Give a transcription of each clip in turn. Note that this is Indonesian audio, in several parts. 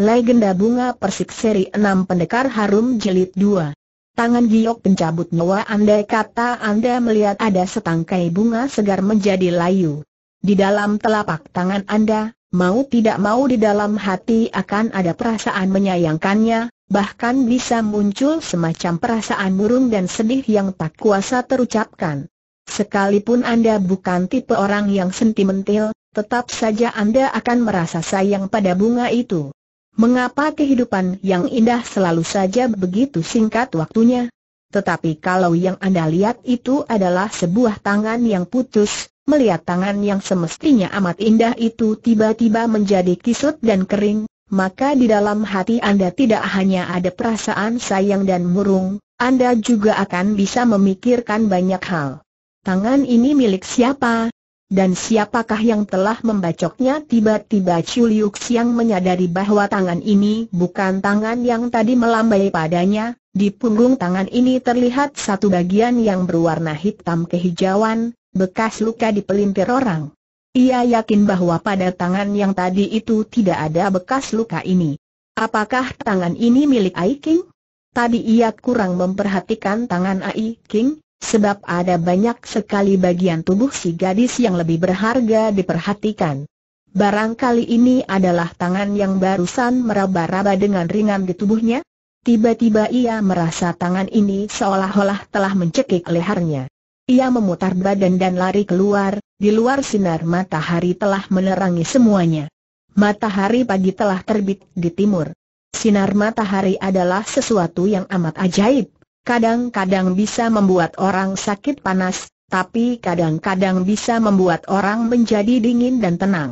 Legenda Bunga Persik Seri 6 Pendekar Harum jelit 2 Tangan giok pencabut nyawa andai kata Anda melihat ada setangkai bunga segar menjadi layu. Di dalam telapak tangan Anda, mau tidak mau di dalam hati akan ada perasaan menyayangkannya, bahkan bisa muncul semacam perasaan murung dan sedih yang tak kuasa terucapkan. Sekalipun Anda bukan tipe orang yang sentimental, tetap saja Anda akan merasa sayang pada bunga itu. Mengapa kehidupan yang indah selalu saja begitu singkat waktunya? Tetapi kalau yang Anda lihat itu adalah sebuah tangan yang putus, melihat tangan yang semestinya amat indah itu tiba-tiba menjadi kisut dan kering, maka di dalam hati Anda tidak hanya ada perasaan sayang dan murung, Anda juga akan bisa memikirkan banyak hal. Tangan ini milik siapa, dan siapakah yang telah membacoknya tiba-tiba Liu Xiang menyadari bahwa tangan ini bukan tangan yang tadi melambai padanya, di punggung tangan ini terlihat satu bagian yang berwarna hitam kehijauan, bekas luka di pelintir orang. Ia yakin bahwa pada tangan yang tadi itu tidak ada bekas luka ini. Apakah tangan ini milik Ai King? Tadi ia kurang memperhatikan tangan Ai King, Sebab ada banyak sekali bagian tubuh si gadis yang lebih berharga diperhatikan. Barangkali ini adalah tangan yang barusan meraba-raba dengan ringan di tubuhnya? Tiba-tiba ia merasa tangan ini seolah-olah telah mencekik lehernya. Ia memutar badan dan lari keluar, di luar sinar matahari telah menerangi semuanya. Matahari pagi telah terbit di timur. Sinar matahari adalah sesuatu yang amat ajaib kadang-kadang bisa membuat orang sakit panas, tapi kadang-kadang bisa membuat orang menjadi dingin dan tenang.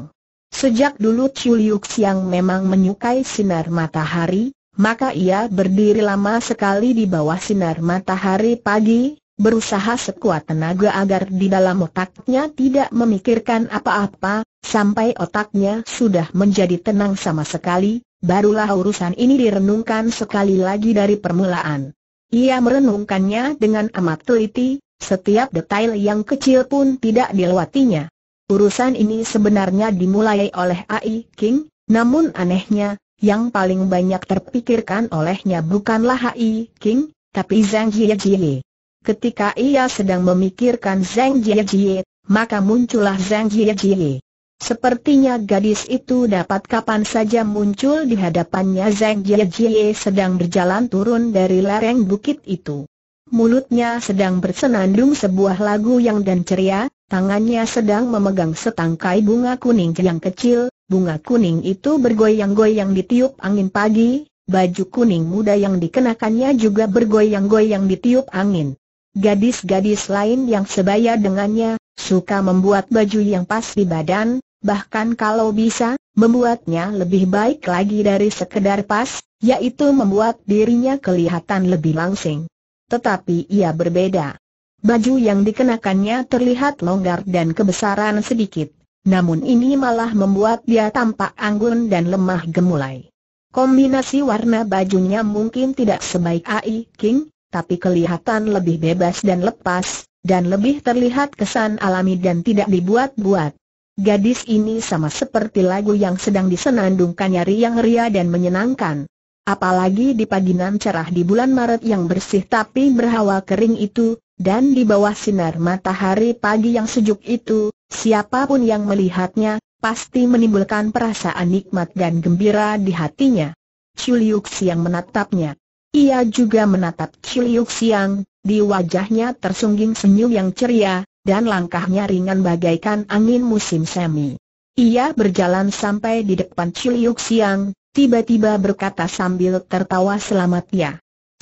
Sejak dulu Chu Liuk Siang memang menyukai sinar matahari, maka ia berdiri lama sekali di bawah sinar matahari pagi, berusaha sekuat tenaga agar di dalam otaknya tidak memikirkan apa-apa, sampai otaknya sudah menjadi tenang sama sekali, barulah urusan ini direnungkan sekali lagi dari permulaan. Ia merenungkannya dengan amat teliti, setiap detail yang kecil pun tidak dilewatinya. Urusan ini sebenarnya dimulai oleh A.I. King, namun anehnya, yang paling banyak terpikirkan olehnya bukanlah A.I. King, tapi Zhang Jiejie. Ketika ia sedang memikirkan Zhang Jiejie, maka muncullah Zhang Jiejie. Sepertinya gadis itu dapat kapan saja muncul di hadapannya Zeng Jie Jie sedang berjalan turun dari lereng bukit itu. Mulutnya sedang bersenandung sebuah lagu yang dan ceria, tangannya sedang memegang setangkai bunga kuning yang kecil, bunga kuning itu bergoyang-goyang ditiup angin pagi, baju kuning muda yang dikenakannya juga bergoyang-goyang ditiup angin. Gadis-gadis lain yang sebaya dengannya, suka membuat baju yang pas di badan, bahkan kalau bisa, membuatnya lebih baik lagi dari sekedar pas, yaitu membuat dirinya kelihatan lebih langsing. Tetapi ia berbeda. Baju yang dikenakannya terlihat longgar dan kebesaran sedikit, namun ini malah membuat dia tampak anggun dan lemah gemulai. Kombinasi warna bajunya mungkin tidak sebaik Ai King, tapi kelihatan lebih bebas dan lepas, dan lebih terlihat kesan alami dan tidak dibuat-buat. Gadis ini sama seperti lagu yang sedang disenandungkan nyari yang ria dan menyenangkan. Apalagi di paginan cerah di bulan Maret yang bersih tapi berhawa kering itu, dan di bawah sinar matahari pagi yang sejuk itu, siapapun yang melihatnya, pasti menimbulkan perasaan nikmat dan gembira di hatinya. Chuliuk Siang menatapnya. Ia juga menatap Chuliuk Siang, di wajahnya tersungging senyum yang ceria, dan langkahnya ringan bagaikan angin musim semi. Ia berjalan sampai di depan Ciliuk Siang, tiba-tiba berkata sambil tertawa selamat ya.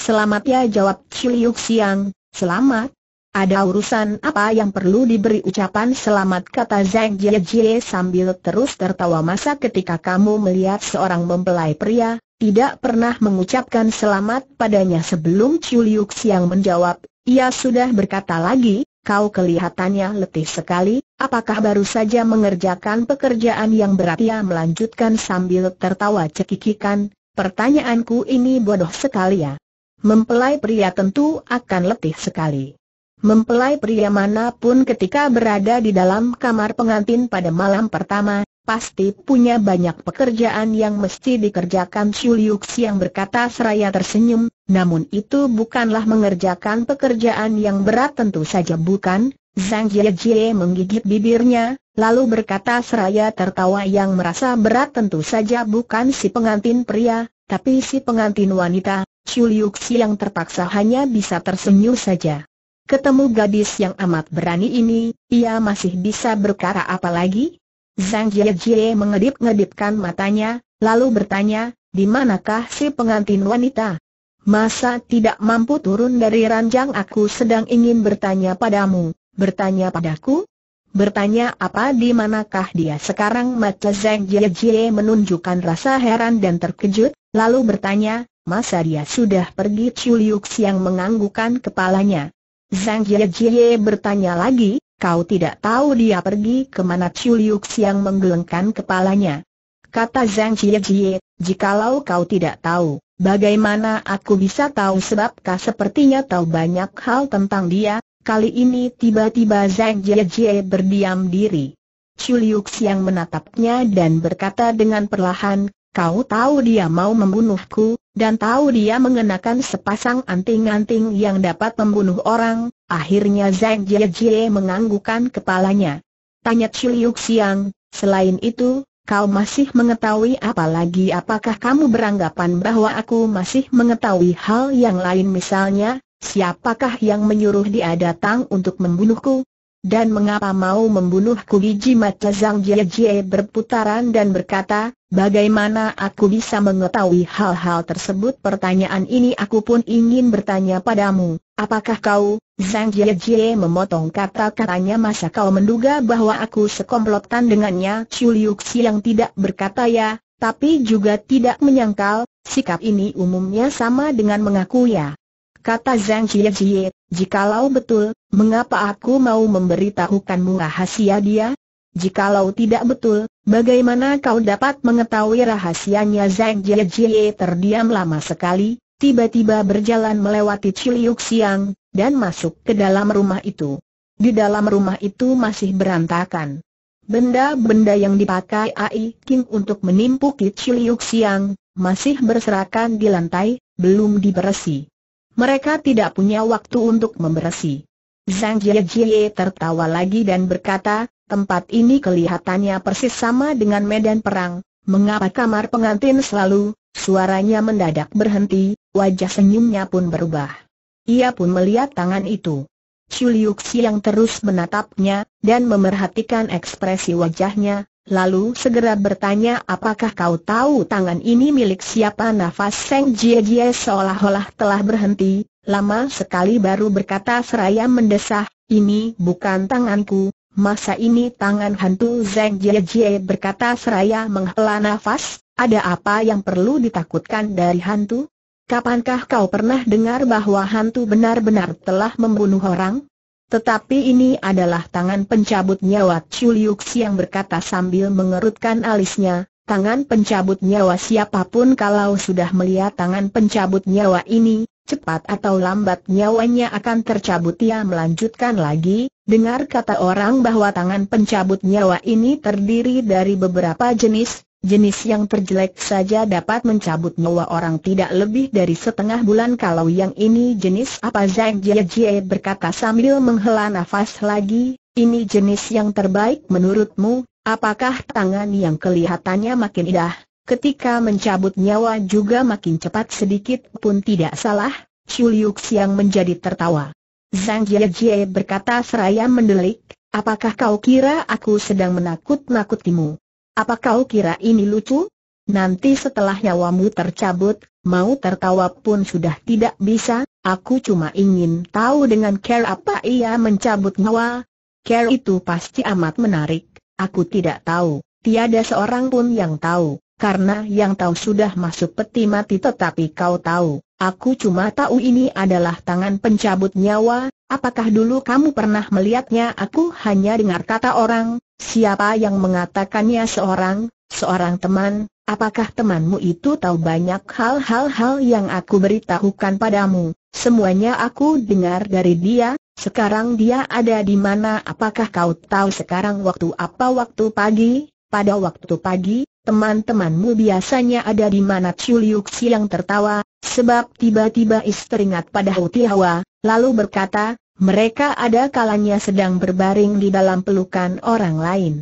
Selamat ya jawab Ciliuk Siang, selamat. Ada urusan apa yang perlu diberi ucapan selamat kata Zhang Jie sambil terus tertawa masa ketika kamu melihat seorang mempelai pria, tidak pernah mengucapkan selamat padanya sebelum Ciliuk Siang menjawab, ia sudah berkata lagi, kau kelihatannya letih sekali, apakah baru saja mengerjakan pekerjaan yang berat ia melanjutkan sambil tertawa cekikikan, pertanyaanku ini bodoh sekali ya. Mempelai pria tentu akan letih sekali. Mempelai pria manapun ketika berada di dalam kamar pengantin pada malam pertama, pasti punya banyak pekerjaan yang mesti dikerjakan Xu Liu yang berkata seraya tersenyum, namun itu bukanlah mengerjakan pekerjaan yang berat tentu saja bukan, Zhang Jiejie menggigit bibirnya, lalu berkata seraya tertawa yang merasa berat tentu saja bukan si pengantin pria, tapi si pengantin wanita, Xu Liu yang terpaksa hanya bisa tersenyum saja. Ketemu gadis yang amat berani ini, ia masih bisa berkara apalagi? Zhang Jiejie mengedip-ngedipkan matanya, lalu bertanya, di manakah si pengantin wanita? Masa tidak mampu turun dari ranjang aku sedang ingin bertanya padamu, bertanya padaku? Bertanya apa di manakah dia sekarang mata Zhang Jiejie menunjukkan rasa heran dan terkejut, lalu bertanya, masa dia sudah pergi Chuliuks yang menganggukan kepalanya? Zhang Jiejie bertanya lagi, Kau tidak tahu dia pergi kemana Chiu Liu Xiang menggelengkan kepalanya. Kata Zhang Jie Jie, jikalau kau tidak tahu, bagaimana aku bisa tahu Sebabkah sepertinya tahu banyak hal tentang dia, kali ini tiba-tiba Zhang Jie Jie berdiam diri. Chiu Liu Xiang menatapnya dan berkata dengan perlahan, kau tahu dia mau membunuhku, dan tahu dia mengenakan sepasang anting-anting yang dapat membunuh orang, Akhirnya Zhang Jiejie menganggukkan kepalanya. Tanya Chiliuk Siang, selain itu, kau masih mengetahui apa lagi apakah kamu beranggapan bahwa aku masih mengetahui hal yang lain misalnya, siapakah yang menyuruh dia datang untuk membunuhku? Dan mengapa mau membunuhku biji mata Zhang Jie Jie berputaran dan berkata, bagaimana aku bisa mengetahui hal-hal tersebut? Pertanyaan ini aku pun ingin bertanya padamu, apakah kau, Zhang Jie Jie memotong kata-katanya masa kau menduga bahwa aku sekomplotan dengannya? Chu Liu Xi tidak berkata ya, tapi juga tidak menyangkal, sikap ini umumnya sama dengan mengaku ya. Kata Zhang Jie jikalau betul, mengapa aku mau memberitahukanmu rahasia dia? Jikalau tidak betul, bagaimana kau dapat mengetahui rahasianya Zhang Jie Jie terdiam lama sekali, tiba-tiba berjalan melewati Ciliuk Siang, dan masuk ke dalam rumah itu. Di dalam rumah itu masih berantakan. Benda-benda yang dipakai Ai King untuk menimpu Ciliuk Siang, masih berserakan di lantai, belum dibersih. Mereka tidak punya waktu untuk memberesi. Zhang Jiejie tertawa lagi dan berkata, tempat ini kelihatannya persis sama dengan medan perang. Mengapa kamar pengantin selalu, suaranya mendadak berhenti, wajah senyumnya pun berubah. Ia pun melihat tangan itu. Chu yang terus menatapnya, dan memerhatikan ekspresi wajahnya, lalu segera bertanya apakah kau tahu tangan ini milik siapa nafas Seng Jie Jie seolah-olah telah berhenti, lama sekali baru berkata seraya mendesah, ini bukan tanganku, masa ini tangan hantu Zeng Jie Jie berkata seraya menghela nafas, ada apa yang perlu ditakutkan dari hantu? Kapankah kau pernah dengar bahwa hantu benar-benar telah membunuh orang? Tetapi ini adalah tangan pencabut nyawa Chuliuk yang berkata sambil mengerutkan alisnya, tangan pencabut nyawa siapapun kalau sudah melihat tangan pencabut nyawa ini, cepat atau lambat nyawanya akan tercabut ia melanjutkan lagi, dengar kata orang bahwa tangan pencabut nyawa ini terdiri dari beberapa jenis, jenis yang terjelek saja dapat mencabut nyawa orang tidak lebih dari setengah bulan kalau yang ini jenis apa Zhang Jie Jie berkata sambil menghela nafas lagi, ini jenis yang terbaik menurutmu, apakah tangan yang kelihatannya makin indah, ketika mencabut nyawa juga makin cepat sedikit pun tidak salah, Chuliuk yang menjadi tertawa. Zhang Jie Jie berkata seraya mendelik, apakah kau kira aku sedang menakut-nakutimu? Apa kau kira ini lucu? Nanti setelah nyawamu tercabut, mau tertawa pun sudah tidak bisa, aku cuma ingin tahu dengan care apa ia mencabut nyawa. Care itu pasti amat menarik, aku tidak tahu, tiada seorang pun yang tahu, karena yang tahu sudah masuk peti mati tetapi kau tahu, Aku cuma tahu ini adalah tangan pencabut nyawa, apakah dulu kamu pernah melihatnya aku hanya dengar kata orang, siapa yang mengatakannya seorang, seorang teman, apakah temanmu itu tahu banyak hal-hal yang aku beritahukan padamu, semuanya aku dengar dari dia, sekarang dia ada di mana apakah kau tahu sekarang waktu apa waktu pagi, pada waktu pagi, Teman-temanmu biasanya ada di mana Chuliuk yang tertawa, sebab tiba-tiba is teringat pada Hutiawa, lalu berkata, mereka ada kalanya sedang berbaring di dalam pelukan orang lain.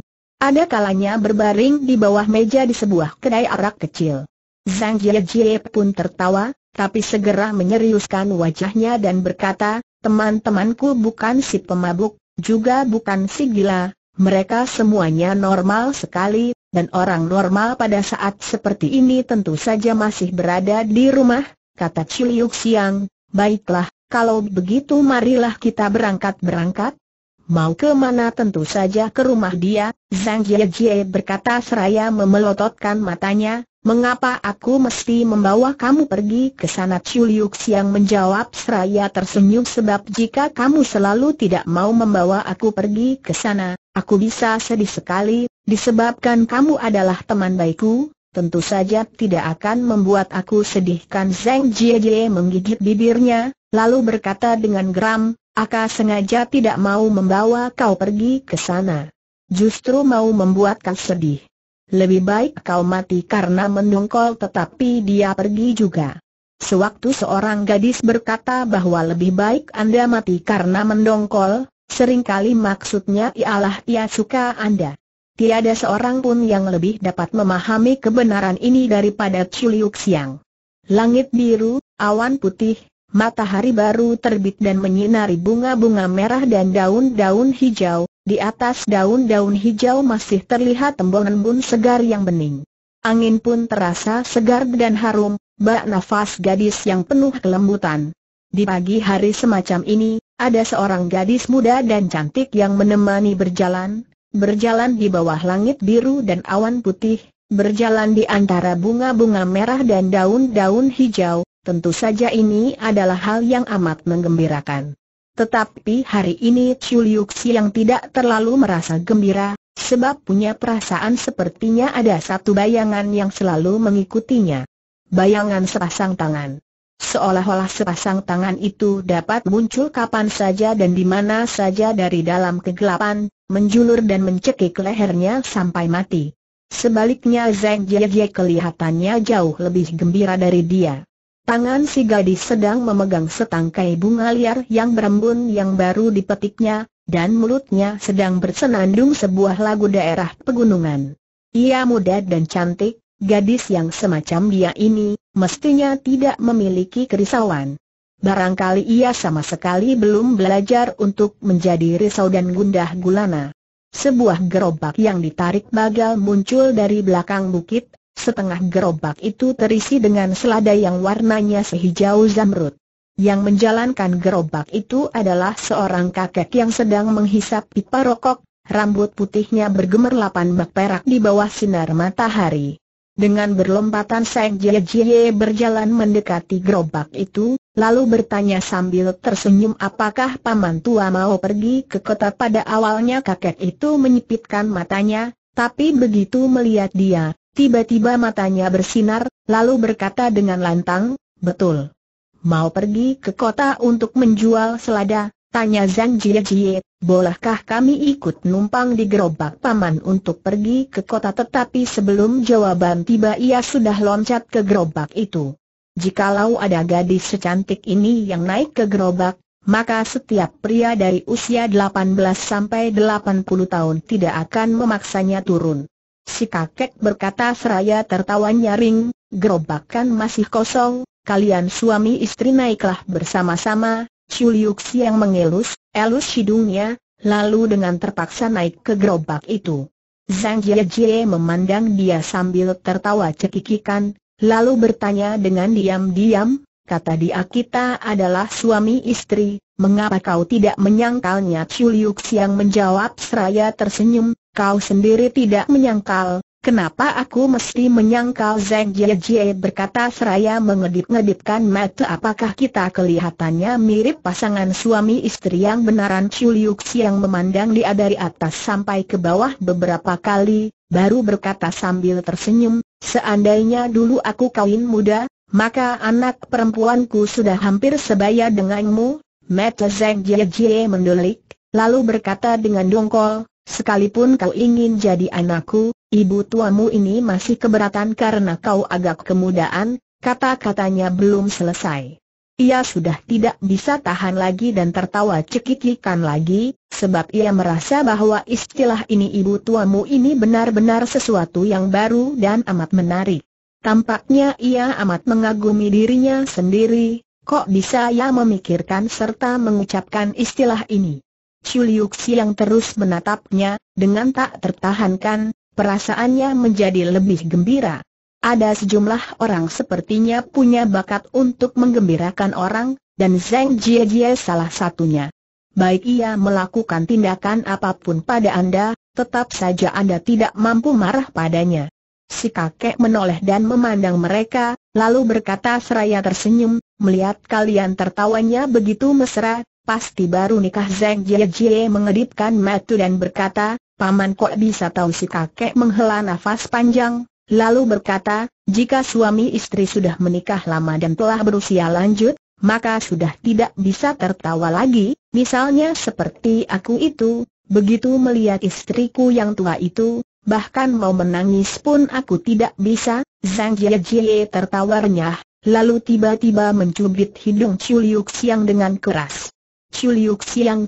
Ada kalanya berbaring di bawah meja di sebuah kedai arak kecil. Zhang Jiejie pun tertawa, tapi segera menyeriuskan wajahnya dan berkata, teman-temanku bukan si pemabuk, juga bukan si gila, mereka semuanya normal sekali, dan orang normal pada saat seperti ini tentu saja masih berada di rumah, kata Ciliuk Siang, baiklah, kalau begitu marilah kita berangkat-berangkat. Mau ke mana tentu saja ke rumah dia, Zhang Jiejie berkata seraya memelototkan matanya, mengapa aku mesti membawa kamu pergi ke sana Ciliuk Siang menjawab seraya tersenyum sebab jika kamu selalu tidak mau membawa aku pergi ke sana, aku bisa sedih sekali, Disebabkan kamu adalah teman baikku, tentu saja tidak akan membuat aku sedihkan Zeng Jie Jie menggigit bibirnya, lalu berkata dengan geram, Aka sengaja tidak mau membawa kau pergi ke sana. Justru mau membuat kau sedih. Lebih baik kau mati karena mendongkol tetapi dia pergi juga. Sewaktu seorang gadis berkata bahwa lebih baik Anda mati karena mendongkol, seringkali maksudnya ialah ia suka Anda. Tiada seorang pun yang lebih dapat memahami kebenaran ini daripada Chuliuk Siang. Langit biru, awan putih, matahari baru terbit dan menyinari bunga-bunga merah dan daun-daun hijau, di atas daun-daun hijau masih terlihat embun-embun segar yang bening. Angin pun terasa segar dan harum, bak nafas gadis yang penuh kelembutan. Di pagi hari semacam ini, ada seorang gadis muda dan cantik yang menemani berjalan, berjalan di bawah langit biru dan awan putih, berjalan di antara bunga-bunga merah dan daun-daun hijau, tentu saja ini adalah hal yang amat menggembirakan. Tetapi hari ini Chiu Liuxi yang tidak terlalu merasa gembira, sebab punya perasaan sepertinya ada satu bayangan yang selalu mengikutinya. Bayangan sepasang tangan. Seolah-olah sepasang tangan itu dapat muncul kapan saja dan di mana saja dari dalam kegelapan, menjulur dan mencekik lehernya sampai mati. Sebaliknya Zeng Jie kelihatannya jauh lebih gembira dari dia. Tangan si gadis sedang memegang setangkai bunga liar yang berembun yang baru dipetiknya, dan mulutnya sedang bersenandung sebuah lagu daerah pegunungan. Ia muda dan cantik, gadis yang semacam dia ini, mestinya tidak memiliki kerisauan. Barangkali ia sama sekali belum belajar untuk menjadi risau dan gundah gulana. Sebuah gerobak yang ditarik bagal muncul dari belakang bukit, setengah gerobak itu terisi dengan selada yang warnanya sehijau zamrud. Yang menjalankan gerobak itu adalah seorang kakek yang sedang menghisap pipa rokok, rambut putihnya bergemerlapan bak perak di bawah sinar matahari. Dengan berlompatan Seng Jie Jie berjalan mendekati gerobak itu, lalu bertanya sambil tersenyum apakah paman tua mau pergi ke kota pada awalnya kakek itu menyipitkan matanya, tapi begitu melihat dia, tiba-tiba matanya bersinar, lalu berkata dengan lantang, betul. Mau pergi ke kota untuk menjual selada, Tanya Zhang Jie Jie, bolehkah kami ikut numpang di gerobak paman untuk pergi ke kota tetapi sebelum jawaban tiba ia sudah loncat ke gerobak itu. Jikalau ada gadis secantik ini yang naik ke gerobak, maka setiap pria dari usia 18 sampai 80 tahun tidak akan memaksanya turun. Si kakek berkata seraya tertawa nyaring, gerobak kan masih kosong, kalian suami istri naiklah bersama-sama, Chuliuk yang mengelus, elus hidungnya, lalu dengan terpaksa naik ke gerobak itu. Zhang Jiejie memandang dia sambil tertawa cekikikan, lalu bertanya dengan diam-diam, kata dia kita adalah suami istri, mengapa kau tidak menyangkalnya? Chuliuk yang menjawab seraya tersenyum, kau sendiri tidak menyangkal, Kenapa aku mesti menyangkal Zeng Jie Jie berkata seraya mengedip-ngedipkan mata apakah kita kelihatannya mirip pasangan suami istri yang benaran Chu Liu yang memandang dia dari atas sampai ke bawah beberapa kali, baru berkata sambil tersenyum, seandainya dulu aku kawin muda, maka anak perempuanku sudah hampir sebaya denganmu, mata Zeng Jie Jie mendelik, lalu berkata dengan dongkol, sekalipun kau ingin jadi anakku, Ibu tuamu ini masih keberatan karena kau agak kemudaan, kata-katanya belum selesai. Ia sudah tidak bisa tahan lagi dan tertawa cekikikan lagi, sebab ia merasa bahwa istilah ini ibu tuamu ini benar-benar sesuatu yang baru dan amat menarik. Tampaknya ia amat mengagumi dirinya sendiri, kok bisa ia memikirkan serta mengucapkan istilah ini. Chuliuksi yang terus menatapnya, dengan tak tertahankan, perasaannya menjadi lebih gembira. Ada sejumlah orang sepertinya punya bakat untuk menggembirakan orang, dan Zeng Jie Jie salah satunya. Baik ia melakukan tindakan apapun pada Anda, tetap saja Anda tidak mampu marah padanya. Si kakek menoleh dan memandang mereka, lalu berkata seraya tersenyum, melihat kalian tertawanya begitu mesra, pasti baru nikah Zeng Jie Jie mengedipkan matu dan berkata, Paman kok bisa tahu si kakek menghela nafas panjang, lalu berkata, jika suami istri sudah menikah lama dan telah berusia lanjut, maka sudah tidak bisa tertawa lagi, misalnya seperti aku itu, begitu melihat istriku yang tua itu, bahkan mau menangis pun aku tidak bisa, Zhang Jie Jie tertawa renyah, lalu tiba-tiba mencubit hidung Chu Liu dengan keras. Chu Liu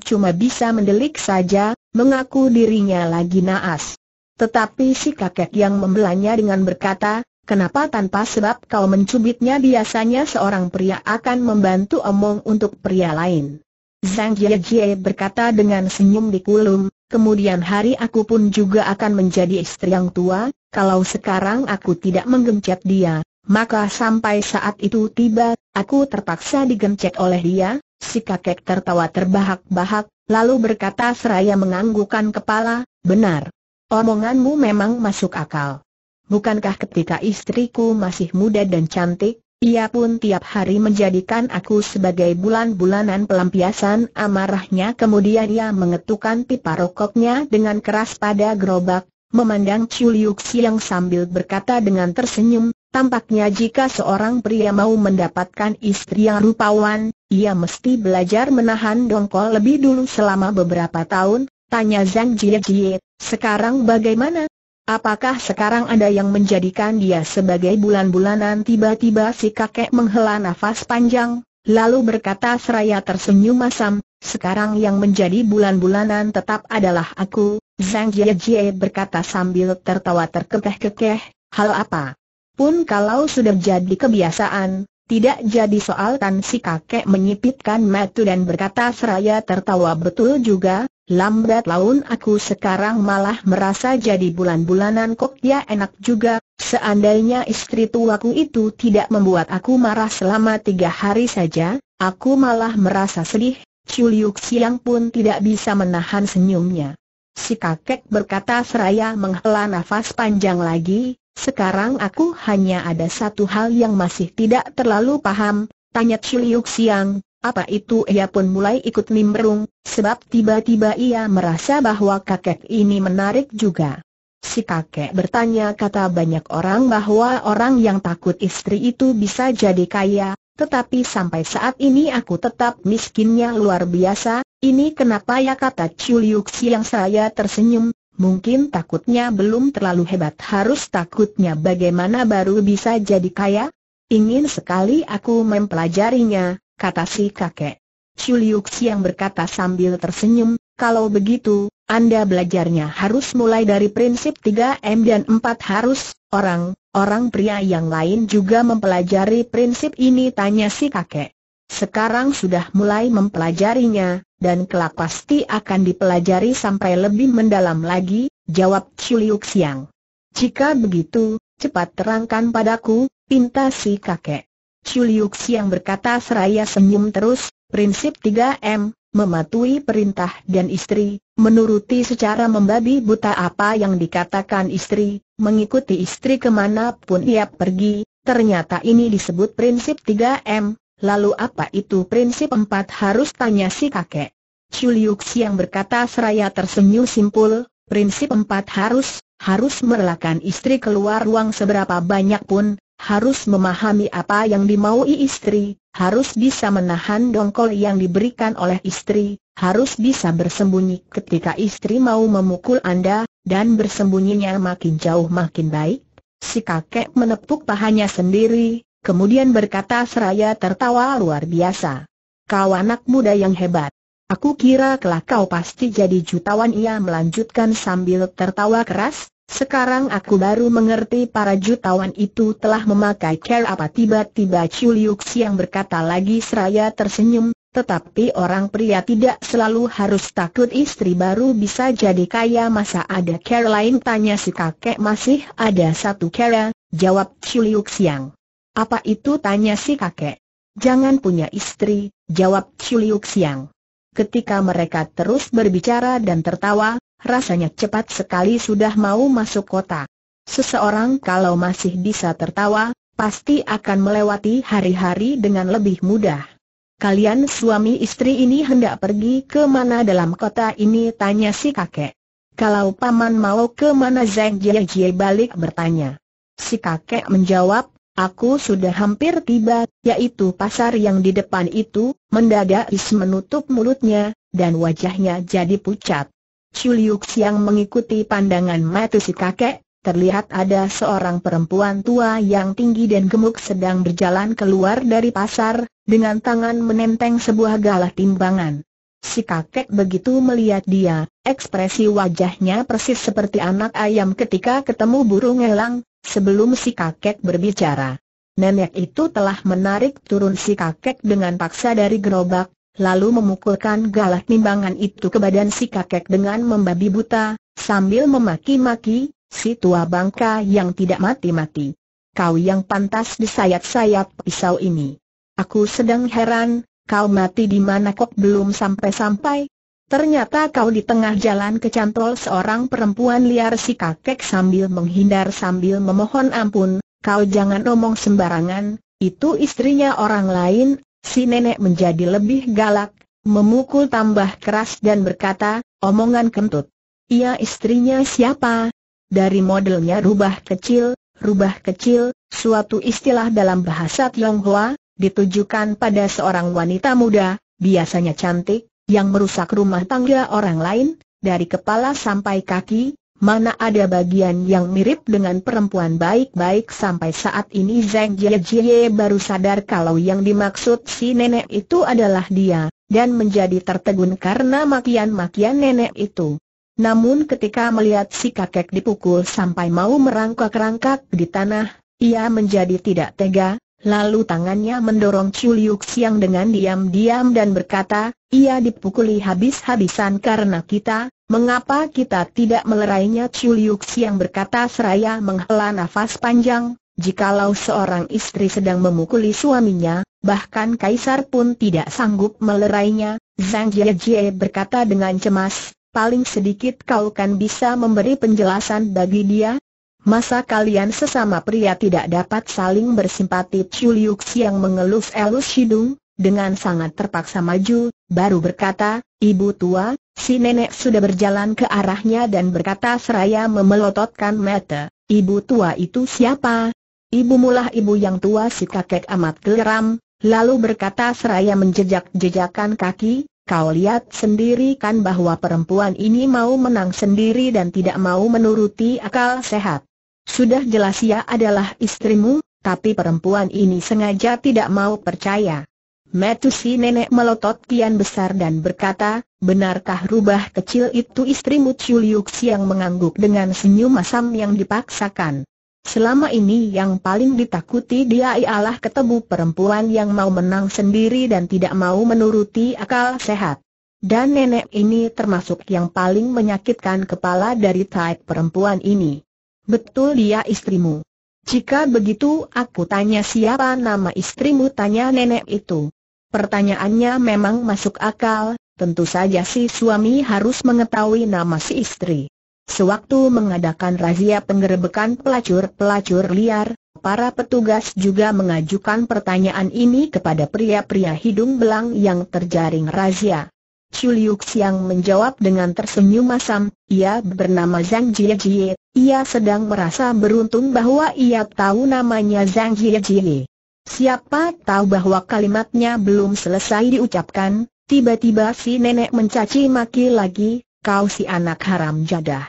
cuma bisa mendelik saja, mengaku dirinya lagi naas. Tetapi si kakek yang membelanya dengan berkata, kenapa tanpa sebab kau mencubitnya biasanya seorang pria akan membantu omong untuk pria lain. Zhang Jie berkata dengan senyum di kulum, kemudian hari aku pun juga akan menjadi istri yang tua, kalau sekarang aku tidak menggencet dia, maka sampai saat itu tiba, aku terpaksa digencet oleh dia, si kakek tertawa terbahak-bahak, lalu berkata seraya menganggukkan kepala, benar. Omonganmu memang masuk akal. Bukankah ketika istriku masih muda dan cantik, ia pun tiap hari menjadikan aku sebagai bulan-bulanan pelampiasan amarahnya kemudian ia mengetukkan pipa rokoknya dengan keras pada gerobak, memandang Chuliuk Siang sambil berkata dengan tersenyum, tampaknya jika seorang pria mau mendapatkan istri yang rupawan, ia mesti belajar menahan dongkol lebih dulu selama beberapa tahun, tanya Zhang Jie Jie, sekarang bagaimana? Apakah sekarang ada yang menjadikan dia sebagai bulan-bulanan tiba-tiba si kakek menghela nafas panjang, lalu berkata seraya tersenyum masam, sekarang yang menjadi bulan-bulanan tetap adalah aku, Zhang Jie Jie berkata sambil tertawa terkekeh-kekeh, hal apa? Pun kalau sudah jadi kebiasaan, tidak jadi soal kan si kakek menyipitkan mata dan berkata seraya tertawa betul juga, lambat laun aku sekarang malah merasa jadi bulan-bulanan kok ya enak juga, seandainya istri tuaku itu tidak membuat aku marah selama tiga hari saja, aku malah merasa sedih, Culiuk Siang pun tidak bisa menahan senyumnya. Si kakek berkata seraya menghela nafas panjang lagi, sekarang aku hanya ada satu hal yang masih tidak terlalu paham, tanya Chuliuk Siang, apa itu ia pun mulai ikut nimbrung, sebab tiba-tiba ia merasa bahwa kakek ini menarik juga. Si kakek bertanya kata banyak orang bahwa orang yang takut istri itu bisa jadi kaya, tetapi sampai saat ini aku tetap miskinnya luar biasa, ini kenapa ya kata Chuliuk Siang saya tersenyum, Mungkin takutnya belum terlalu hebat harus takutnya bagaimana baru bisa jadi kaya? Ingin sekali aku mempelajarinya, kata si kakek. Chuliuk yang berkata sambil tersenyum, kalau begitu, Anda belajarnya harus mulai dari prinsip 3M dan 4 harus, orang, orang pria yang lain juga mempelajari prinsip ini tanya si kakek. Sekarang sudah mulai mempelajarinya, dan kelak pasti akan dipelajari sampai lebih mendalam lagi, jawab Chuliuk Siang. Jika begitu, cepat terangkan padaku, pinta si kakek. Chuliuk Siang berkata seraya senyum terus, prinsip 3M, mematuhi perintah dan istri, menuruti secara membabi buta apa yang dikatakan istri, mengikuti istri kemanapun ia pergi, ternyata ini disebut prinsip 3M, Lalu apa itu prinsip empat harus tanya si kakek. Chuliuk yang berkata seraya tersenyum simpul, prinsip empat harus, harus merelakan istri keluar ruang seberapa banyak pun, harus memahami apa yang dimaui istri, harus bisa menahan dongkol yang diberikan oleh istri, harus bisa bersembunyi ketika istri mau memukul Anda, dan bersembunyinya makin jauh makin baik. Si kakek menepuk pahanya sendiri, Kemudian berkata seraya tertawa luar biasa. Kau anak muda yang hebat. Aku kira kelak kau pasti jadi jutawan ia melanjutkan sambil tertawa keras, sekarang aku baru mengerti para jutawan itu telah memakai care apa tiba-tiba Chuliuk yang berkata lagi seraya tersenyum, tetapi orang pria tidak selalu harus takut istri baru bisa jadi kaya masa ada care lain tanya si kakek masih ada satu care, jawab Chuliuk yang. Apa itu tanya si kakek? Jangan punya istri, jawab Chuliuk Siang. Ketika mereka terus berbicara dan tertawa, rasanya cepat sekali sudah mau masuk kota. Seseorang kalau masih bisa tertawa, pasti akan melewati hari-hari dengan lebih mudah. Kalian suami istri ini hendak pergi ke mana dalam kota ini tanya si kakek. Kalau paman mau ke mana Zeng Jie Jie balik bertanya. Si kakek menjawab, Aku sudah hampir tiba, yaitu pasar yang di depan itu, mendadak Is menutup mulutnya, dan wajahnya jadi pucat. Chuliuk yang mengikuti pandangan mata si kakek, terlihat ada seorang perempuan tua yang tinggi dan gemuk sedang berjalan keluar dari pasar, dengan tangan menenteng sebuah galah timbangan. Si kakek begitu melihat dia, ekspresi wajahnya persis seperti anak ayam ketika ketemu burung elang, sebelum si kakek berbicara. Nenek itu telah menarik turun si kakek dengan paksa dari gerobak, lalu memukulkan galah timbangan itu ke badan si kakek dengan membabi buta, sambil memaki-maki, si tua bangka yang tidak mati-mati. Kau yang pantas disayat-sayat pisau ini. Aku sedang heran, kau mati di mana kok belum sampai-sampai, Ternyata kau di tengah jalan kecantol seorang perempuan liar si kakek sambil menghindar sambil memohon ampun, kau jangan omong sembarangan, itu istrinya orang lain, si nenek menjadi lebih galak, memukul tambah keras dan berkata, omongan kentut. Ia istrinya siapa? Dari modelnya rubah kecil, rubah kecil, suatu istilah dalam bahasa Tionghoa, ditujukan pada seorang wanita muda, biasanya cantik, yang merusak rumah tangga orang lain, dari kepala sampai kaki, mana ada bagian yang mirip dengan perempuan baik-baik sampai saat ini Zeng Zhang Jie baru sadar kalau yang dimaksud si nenek itu adalah dia, dan menjadi tertegun karena makian-makian nenek itu. Namun ketika melihat si kakek dipukul sampai mau merangkak-rangkak di tanah, ia menjadi tidak tega, Lalu tangannya mendorong Liu Xiang dengan diam-diam dan berkata, ia dipukuli habis-habisan karena kita, mengapa kita tidak melerainya Liu Xiang berkata seraya menghela nafas panjang, jikalau seorang istri sedang memukuli suaminya, bahkan kaisar pun tidak sanggup melerainya, Zhang Jie berkata dengan cemas, paling sedikit kau kan bisa memberi penjelasan bagi dia, Masa kalian sesama pria tidak dapat saling bersimpati Chuliuk yang mengelus-elus hidung, dengan sangat terpaksa maju, baru berkata, Ibu tua, si nenek sudah berjalan ke arahnya dan berkata seraya memelototkan mata, Ibu tua itu siapa? Ibu mulah ibu yang tua si kakek amat geram, lalu berkata seraya menjejak-jejakan kaki, Kau lihat sendiri kan bahwa perempuan ini mau menang sendiri dan tidak mau menuruti akal sehat. Sudah jelas ia adalah istrimu, tapi perempuan ini sengaja tidak mau percaya. Metusi nenek melotot kian besar dan berkata, benarkah rubah kecil itu istrimu Chuliuk yang mengangguk dengan senyum masam yang dipaksakan. Selama ini yang paling ditakuti dia ialah ketemu perempuan yang mau menang sendiri dan tidak mau menuruti akal sehat. Dan nenek ini termasuk yang paling menyakitkan kepala dari type perempuan ini. Betul dia ya, istrimu. Jika begitu aku tanya siapa nama istrimu tanya nenek itu. Pertanyaannya memang masuk akal, tentu saja si suami harus mengetahui nama si istri. Sewaktu mengadakan razia penggerebekan pelacur-pelacur liar, para petugas juga mengajukan pertanyaan ini kepada pria-pria hidung belang yang terjaring razia. Liu Xiang menjawab dengan tersenyum masam, ia bernama Zhang Jie Jie, ia sedang merasa beruntung bahwa ia tahu namanya Zhang Jie Jie. Siapa tahu bahwa kalimatnya belum selesai diucapkan, tiba-tiba si nenek mencaci maki lagi, kau si anak haram jadah.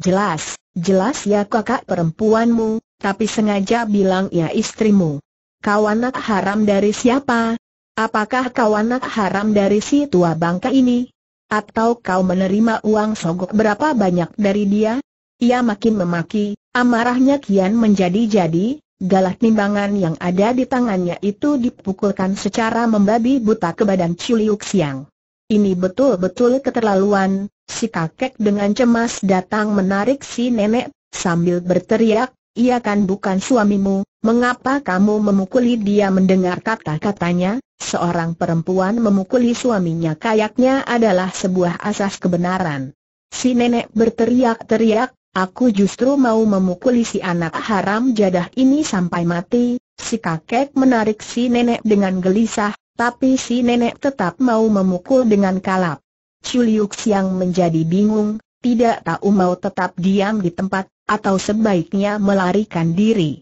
Jelas, jelas ya kakak perempuanmu, tapi sengaja bilang ya istrimu. Kau anak haram dari siapa, Apakah kau anak haram dari si tua bangka ini? Atau kau menerima uang sogok berapa banyak dari dia? Ia makin memaki, amarahnya kian menjadi-jadi, Galah timbangan yang ada di tangannya itu dipukulkan secara membabi buta ke badan Ciliuk Siang. Ini betul-betul keterlaluan, si kakek dengan cemas datang menarik si nenek, sambil berteriak, ia kan bukan suamimu, Mengapa kamu memukuli dia mendengar kata-katanya? Seorang perempuan memukuli suaminya kayaknya adalah sebuah asas kebenaran. Si nenek berteriak-teriak, aku justru mau memukuli si anak haram jadah ini sampai mati. Si kakek menarik si nenek dengan gelisah, tapi si nenek tetap mau memukul dengan kalap. Chuliuk Siang menjadi bingung, tidak tahu mau tetap diam di tempat, atau sebaiknya melarikan diri.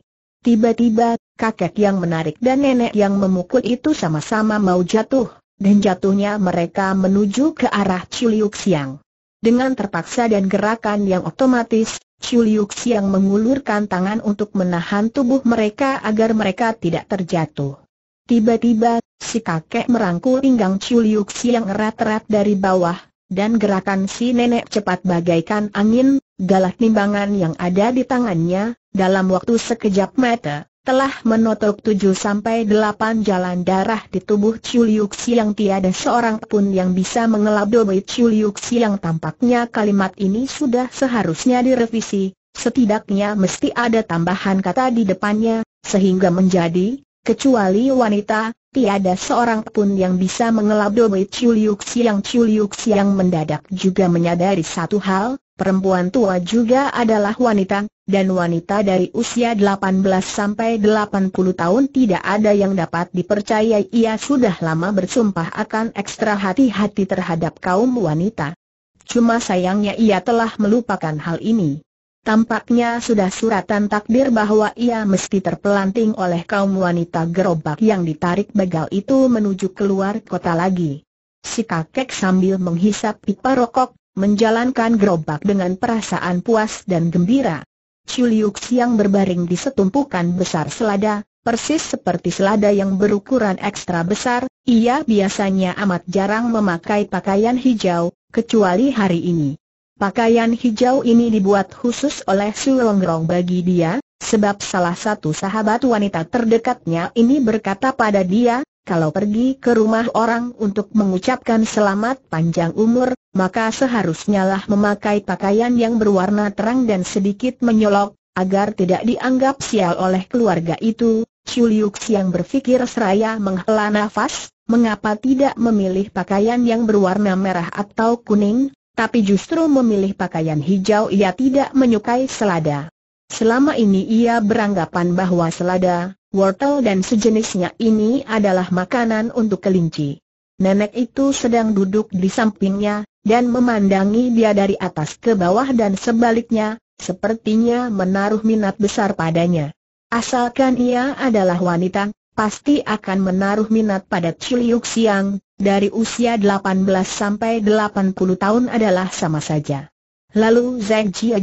Tiba-tiba, kakek yang menarik dan nenek yang memukul itu sama-sama mau jatuh, dan jatuhnya mereka menuju ke arah Chuliuk Siang. Dengan terpaksa dan gerakan yang otomatis, Chuliuk Siang mengulurkan tangan untuk menahan tubuh mereka agar mereka tidak terjatuh. Tiba-tiba, si kakek merangkul pinggang Chuliuk Siang erat-erat dari bawah, dan gerakan si nenek cepat bagaikan angin, Galak timbangan yang ada di tangannya, dalam waktu sekejap mata, telah menotok 7 sampai 8 jalan darah di tubuh Chuliuxi yang tiada seorang pun yang bisa mengelabui Chuliuxi yang tampaknya kalimat ini sudah seharusnya direvisi, setidaknya mesti ada tambahan kata di depannya, sehingga menjadi, kecuali wanita, tiada seorang pun yang bisa mengelabuhi Chuliuxi yang Chuliuxi yang mendadak juga menyadari satu hal, Perempuan tua juga adalah wanita, dan wanita dari usia 18 sampai 80 tahun tidak ada yang dapat dipercaya. ia sudah lama bersumpah akan ekstra hati-hati terhadap kaum wanita. Cuma sayangnya ia telah melupakan hal ini. Tampaknya sudah suratan takdir bahwa ia mesti terpelanting oleh kaum wanita gerobak yang ditarik begal itu menuju keluar kota lagi. Si kakek sambil menghisap pipa rokok, menjalankan gerobak dengan perasaan puas dan gembira. Chuliuk yang berbaring di setumpukan besar selada, persis seperti selada yang berukuran ekstra besar, ia biasanya amat jarang memakai pakaian hijau, kecuali hari ini. Pakaian hijau ini dibuat khusus oleh Longrong bagi dia, sebab salah satu sahabat wanita terdekatnya ini berkata pada dia, kalau pergi ke rumah orang untuk mengucapkan selamat panjang umur, maka seharusnya lah memakai pakaian yang berwarna terang dan sedikit menyolok, agar tidak dianggap sial oleh keluarga itu. Chuliux yang berfikir seraya menghela nafas, mengapa tidak memilih pakaian yang berwarna merah atau kuning, tapi justru memilih pakaian hijau ia tidak menyukai selada. Selama ini ia beranggapan bahwa selada, wortel dan sejenisnya ini adalah makanan untuk kelinci. Nenek itu sedang duduk di sampingnya, dan memandangi dia dari atas ke bawah dan sebaliknya, sepertinya menaruh minat besar padanya. Asalkan ia adalah wanita, pasti akan menaruh minat pada Chiliuk Siang, dari usia 18 sampai 80 tahun adalah sama saja. Lalu Zhang Jie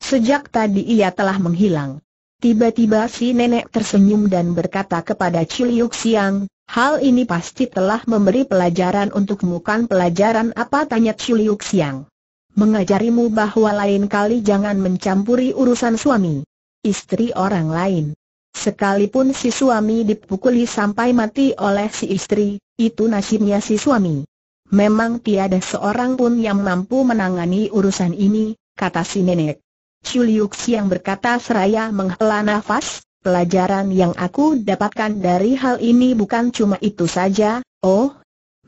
Sejak tadi ia telah menghilang. Tiba-tiba si nenek tersenyum dan berkata kepada Ciliuk Siang, hal ini pasti telah memberi pelajaran untukmu kan pelajaran apa tanya Ciliuk Siang. Mengajarimu bahwa lain kali jangan mencampuri urusan suami, istri orang lain. Sekalipun si suami dipukuli sampai mati oleh si istri, itu nasibnya si suami. Memang tiada seorang pun yang mampu menangani urusan ini, kata si nenek. Chuliux yang berkata seraya menghela nafas, pelajaran yang aku dapatkan dari hal ini bukan cuma itu saja, oh,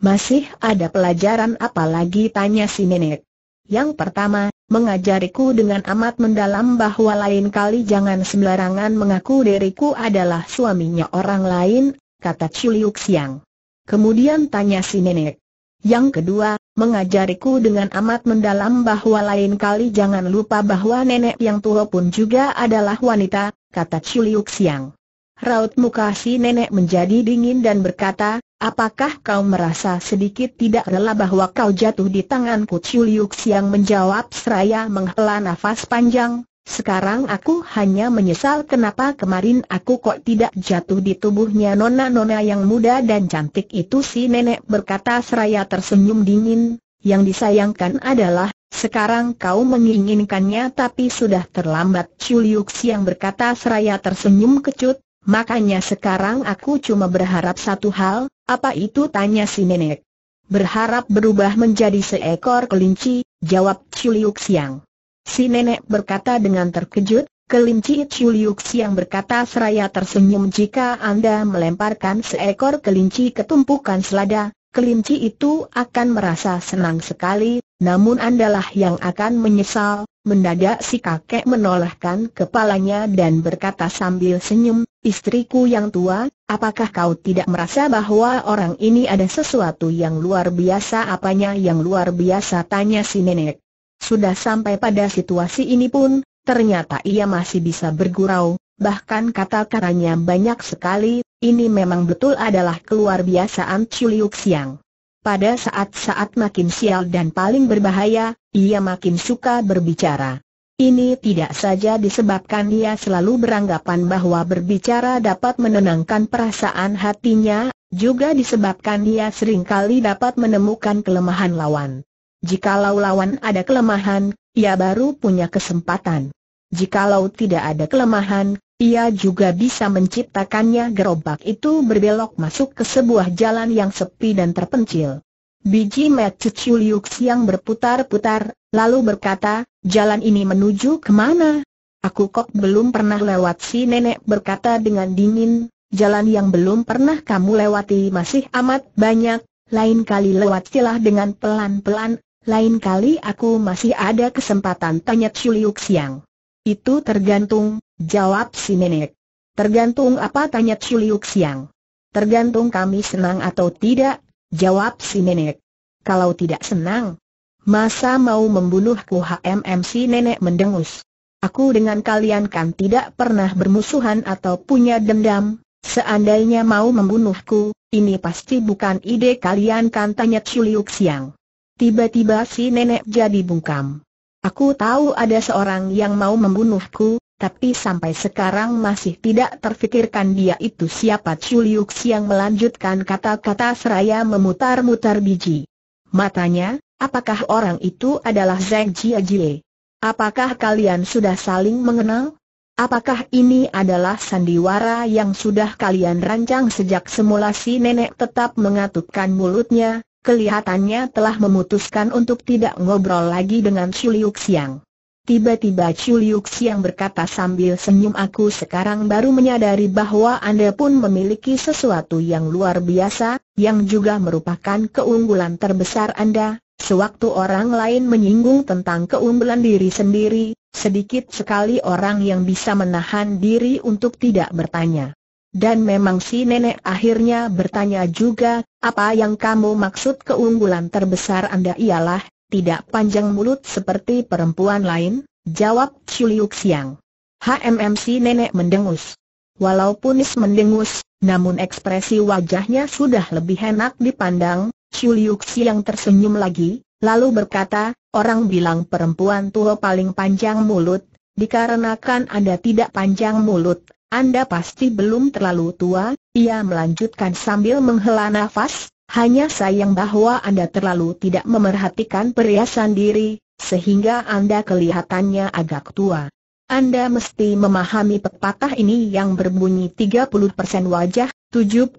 masih ada pelajaran apa lagi tanya si nenek. Yang pertama, mengajariku dengan amat mendalam bahwa lain kali jangan sembarangan mengaku diriku adalah suaminya orang lain, kata Chuliuk Siang. Kemudian tanya si nenek. Yang kedua, mengajariku dengan amat mendalam bahwa lain kali jangan lupa bahwa nenek yang tua pun juga adalah wanita, kata Chuliuk Siang. Raut muka si nenek menjadi dingin dan berkata, apakah kau merasa sedikit tidak rela bahwa kau jatuh di tanganku? Chuliuk Siang menjawab seraya menghela nafas panjang, sekarang aku hanya menyesal kenapa kemarin aku kok tidak jatuh di tubuhnya nona-nona yang muda dan cantik itu si nenek berkata seraya tersenyum dingin, yang disayangkan adalah, sekarang kau menginginkannya tapi sudah terlambat Chuliuk yang berkata seraya tersenyum kecut, makanya sekarang aku cuma berharap satu hal, apa itu tanya si nenek. Berharap berubah menjadi seekor kelinci, jawab Chuliuk Siang. Si nenek berkata dengan terkejut, kelinci Chuliuks yang berkata seraya tersenyum jika Anda melemparkan seekor kelinci ke tumpukan selada, kelinci itu akan merasa senang sekali, namun Andalah yang akan menyesal. Mendadak si kakek menolehkan kepalanya dan berkata sambil senyum, Istriku yang tua, apakah kau tidak merasa bahwa orang ini ada sesuatu yang luar biasa apanya yang luar biasa tanya si nenek sudah sampai pada situasi ini pun, ternyata ia masih bisa bergurau, bahkan kata-katanya banyak sekali, ini memang betul adalah keluar biasaan Chuliuk Siang. Pada saat-saat makin sial dan paling berbahaya, ia makin suka berbicara. Ini tidak saja disebabkan ia selalu beranggapan bahwa berbicara dapat menenangkan perasaan hatinya, juga disebabkan ia seringkali dapat menemukan kelemahan lawan. Jikalau lawan ada kelemahan, ia baru punya kesempatan. Jikalau tidak ada kelemahan, ia juga bisa menciptakannya gerobak itu berbelok masuk ke sebuah jalan yang sepi dan terpencil. Biji Mat Cuculiux yang berputar-putar, lalu berkata, jalan ini menuju kemana? Aku kok belum pernah lewat si nenek berkata dengan dingin, jalan yang belum pernah kamu lewati masih amat banyak, lain kali lewatilah dengan pelan-pelan, lain kali aku masih ada kesempatan tanya Chuliuk Siang. Itu tergantung, jawab si nenek. Tergantung apa tanya Chuliuk Siang. Tergantung kami senang atau tidak, jawab si nenek. Kalau tidak senang, masa mau membunuhku HMM si nenek mendengus. Aku dengan kalian kan tidak pernah bermusuhan atau punya dendam, seandainya mau membunuhku, ini pasti bukan ide kalian kan tanya Chuliuk Siang. Tiba-tiba si nenek jadi bungkam. Aku tahu ada seorang yang mau membunuhku, tapi sampai sekarang masih tidak terfikirkan dia itu siapa Chuliuk yang melanjutkan kata-kata seraya memutar-mutar biji. Matanya, apakah orang itu adalah Zeng Jia Apakah kalian sudah saling mengenal? Apakah ini adalah sandiwara yang sudah kalian rancang sejak semula si nenek tetap mengatupkan mulutnya, Kelihatannya telah memutuskan untuk tidak ngobrol lagi dengan Chu Tiba-tiba Chu berkata sambil senyum aku sekarang baru menyadari bahwa Anda pun memiliki sesuatu yang luar biasa, yang juga merupakan keunggulan terbesar Anda. Sewaktu orang lain menyinggung tentang keunggulan diri sendiri, sedikit sekali orang yang bisa menahan diri untuk tidak bertanya. Dan memang si nenek akhirnya bertanya juga, apa yang kamu maksud keunggulan terbesar Anda ialah, tidak panjang mulut seperti perempuan lain, jawab Chuliuk Siang. si nenek mendengus. Walaupun Is mendengus, namun ekspresi wajahnya sudah lebih enak dipandang, Chuliuk Siang tersenyum lagi, lalu berkata, orang bilang perempuan tua paling panjang mulut, dikarenakan Anda tidak panjang mulut, anda pasti belum terlalu tua, ia melanjutkan sambil menghela nafas, hanya sayang bahwa Anda terlalu tidak memerhatikan perhiasan diri, sehingga Anda kelihatannya agak tua. Anda mesti memahami pepatah ini yang berbunyi 30% wajah, 70%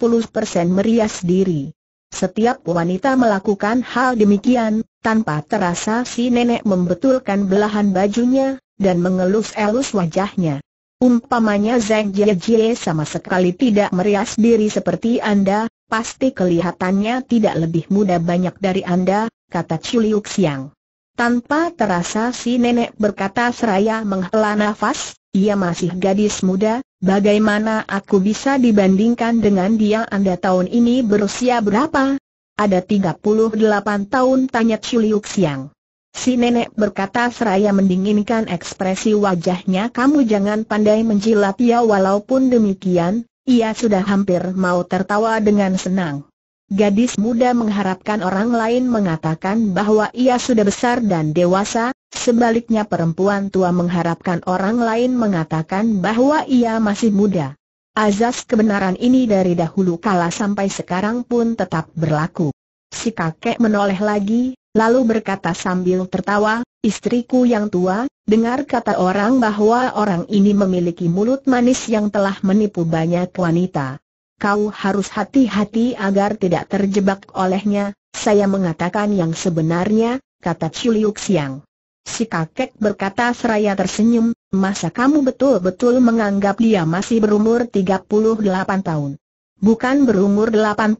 merias diri. Setiap wanita melakukan hal demikian, tanpa terasa si nenek membetulkan belahan bajunya, dan mengelus-elus wajahnya. Umpamanya Zeng Jie Jie sama sekali tidak merias diri seperti Anda, pasti kelihatannya tidak lebih muda banyak dari Anda, kata Chuliuk Siang. Tanpa terasa si nenek berkata seraya menghela nafas, ia masih gadis muda, bagaimana aku bisa dibandingkan dengan dia Anda tahun ini berusia berapa? Ada 38 tahun tanya Chuliuk Siang. Si nenek berkata seraya mendinginkan ekspresi wajahnya kamu jangan pandai menjilat ya walaupun demikian, ia sudah hampir mau tertawa dengan senang. Gadis muda mengharapkan orang lain mengatakan bahwa ia sudah besar dan dewasa, sebaliknya perempuan tua mengharapkan orang lain mengatakan bahwa ia masih muda. Azas kebenaran ini dari dahulu kala sampai sekarang pun tetap berlaku. Si kakek menoleh lagi, lalu berkata sambil tertawa, istriku yang tua, dengar kata orang bahwa orang ini memiliki mulut manis yang telah menipu banyak wanita. Kau harus hati-hati agar tidak terjebak olehnya, saya mengatakan yang sebenarnya, kata Chuliuk Siang. Si kakek berkata seraya tersenyum, masa kamu betul-betul menganggap dia masih berumur 38 tahun? Bukan berumur 83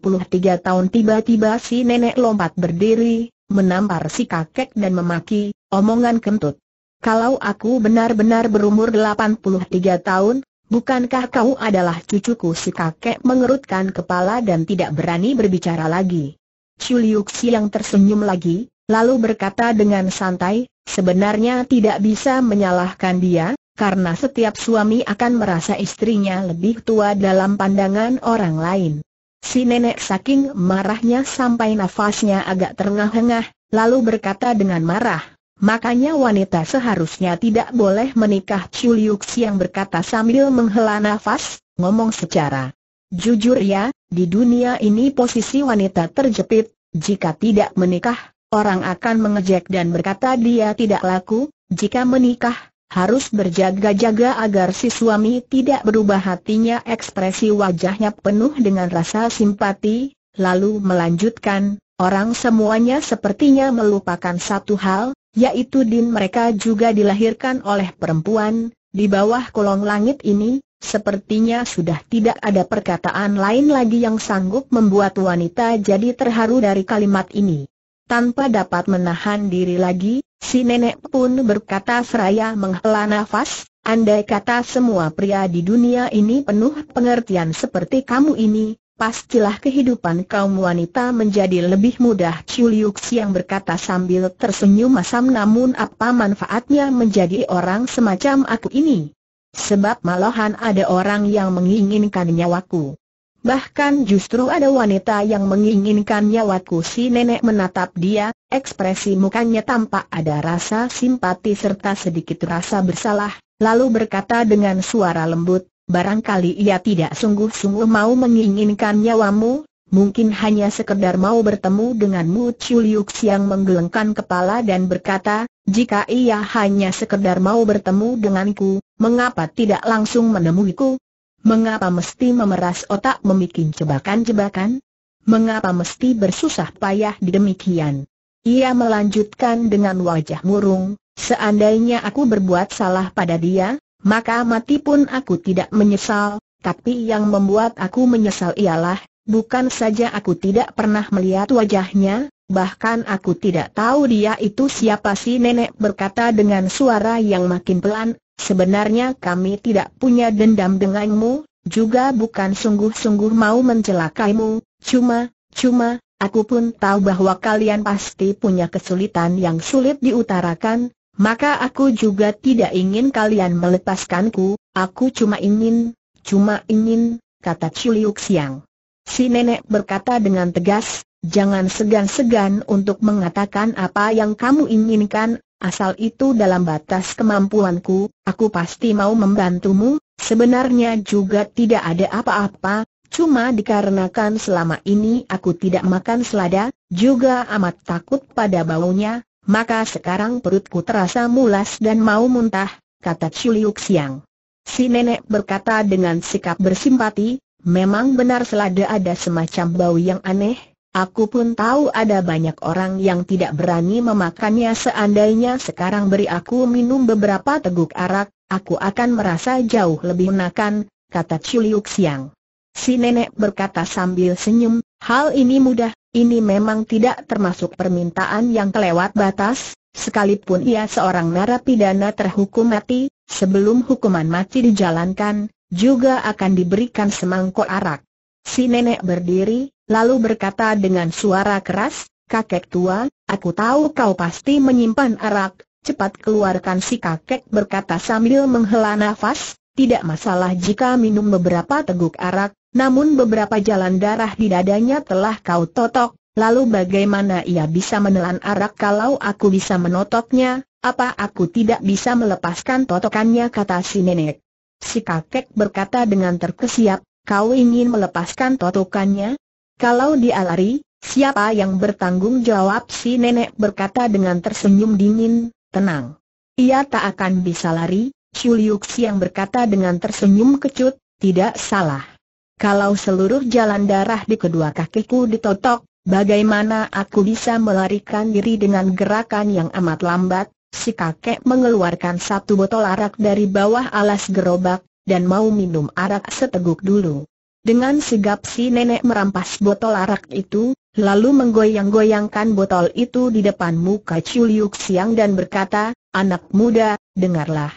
tahun tiba-tiba si nenek lompat berdiri, menampar si kakek dan memaki, omongan kentut. Kalau aku benar-benar berumur 83 tahun, bukankah kau adalah cucuku si kakek mengerutkan kepala dan tidak berani berbicara lagi. Chuliuksi yang tersenyum lagi, lalu berkata dengan santai, sebenarnya tidak bisa menyalahkan dia, karena setiap suami akan merasa istrinya lebih tua dalam pandangan orang lain. Si nenek saking marahnya sampai nafasnya agak terengah-engah, lalu berkata dengan marah, Makanya wanita seharusnya tidak boleh menikah Chuliuk yang berkata sambil menghela nafas, ngomong secara jujur ya, di dunia ini posisi wanita terjepit, jika tidak menikah, orang akan mengejek dan berkata dia tidak laku, jika menikah, harus berjaga-jaga agar si suami tidak berubah hatinya ekspresi wajahnya penuh dengan rasa simpati, lalu melanjutkan, orang semuanya sepertinya melupakan satu hal, yaitu din mereka juga dilahirkan oleh perempuan, di bawah kolong langit ini, sepertinya sudah tidak ada perkataan lain lagi yang sanggup membuat wanita jadi terharu dari kalimat ini. Tanpa dapat menahan diri lagi, si nenek pun berkata seraya menghela nafas, andai kata semua pria di dunia ini penuh pengertian seperti kamu ini, pastilah kehidupan kaum wanita menjadi lebih mudah. Chuliuks yang berkata sambil tersenyum masam namun apa manfaatnya menjadi orang semacam aku ini? Sebab malahan ada orang yang menginginkan nyawaku. Bahkan justru ada wanita yang menginginkan nyawaku si nenek menatap dia, ekspresi mukanya tampak ada rasa simpati serta sedikit rasa bersalah, lalu berkata dengan suara lembut, barangkali ia tidak sungguh-sungguh mau menginginkan nyawamu, mungkin hanya sekedar mau bertemu denganmu Chuliuk yang menggelengkan kepala dan berkata, jika ia hanya sekedar mau bertemu denganku, mengapa tidak langsung menemuiku, Mengapa mesti memeras otak memikin jebakan-jebakan? Mengapa mesti bersusah payah di demikian? Ia melanjutkan dengan wajah murung, seandainya aku berbuat salah pada dia, maka mati pun aku tidak menyesal, tapi yang membuat aku menyesal ialah, bukan saja aku tidak pernah melihat wajahnya, bahkan aku tidak tahu dia itu siapa si nenek berkata dengan suara yang makin pelan, Sebenarnya kami tidak punya dendam denganmu, juga bukan sungguh-sungguh mau mencelakaimu, cuma, cuma, aku pun tahu bahwa kalian pasti punya kesulitan yang sulit diutarakan, maka aku juga tidak ingin kalian melepaskanku, aku cuma ingin, cuma ingin, kata Chuliuk Siang. Si nenek berkata dengan tegas, jangan segan-segan untuk mengatakan apa yang kamu inginkan, Asal itu dalam batas kemampuanku, aku pasti mau membantumu, sebenarnya juga tidak ada apa-apa, cuma dikarenakan selama ini aku tidak makan selada, juga amat takut pada baunya, maka sekarang perutku terasa mulas dan mau muntah, kata Chuliuk Siang. Si nenek berkata dengan sikap bersimpati, memang benar selada ada semacam bau yang aneh, Aku pun tahu ada banyak orang yang tidak berani memakannya seandainya sekarang beri aku minum beberapa teguk arak, aku akan merasa jauh lebih enakan, kata Chuliuk Siang. Si nenek berkata sambil senyum, hal ini mudah, ini memang tidak termasuk permintaan yang kelewat batas, sekalipun ia seorang narapidana terhukum mati, sebelum hukuman mati dijalankan, juga akan diberikan semangkuk arak. Si nenek berdiri, lalu berkata dengan suara keras, Kakek tua, aku tahu kau pasti menyimpan arak, cepat keluarkan si kakek berkata sambil menghela nafas, tidak masalah jika minum beberapa teguk arak, namun beberapa jalan darah di dadanya telah kau totok, lalu bagaimana ia bisa menelan arak kalau aku bisa menotoknya, apa aku tidak bisa melepaskan totokannya kata si nenek. Si kakek berkata dengan terkesiap, kau ingin melepaskan totokannya, kalau dia lari, siapa yang bertanggung jawab si nenek berkata dengan tersenyum dingin, tenang. Ia tak akan bisa lari, Chuliuk yang berkata dengan tersenyum kecut, tidak salah. Kalau seluruh jalan darah di kedua kakiku ditotok, bagaimana aku bisa melarikan diri dengan gerakan yang amat lambat? Si kakek mengeluarkan satu botol arak dari bawah alas gerobak, dan mau minum arak seteguk dulu. Dengan sigap si nenek merampas botol arak itu, lalu menggoyang-goyangkan botol itu di depan muka Chuliuk Siang dan berkata, Anak muda, dengarlah.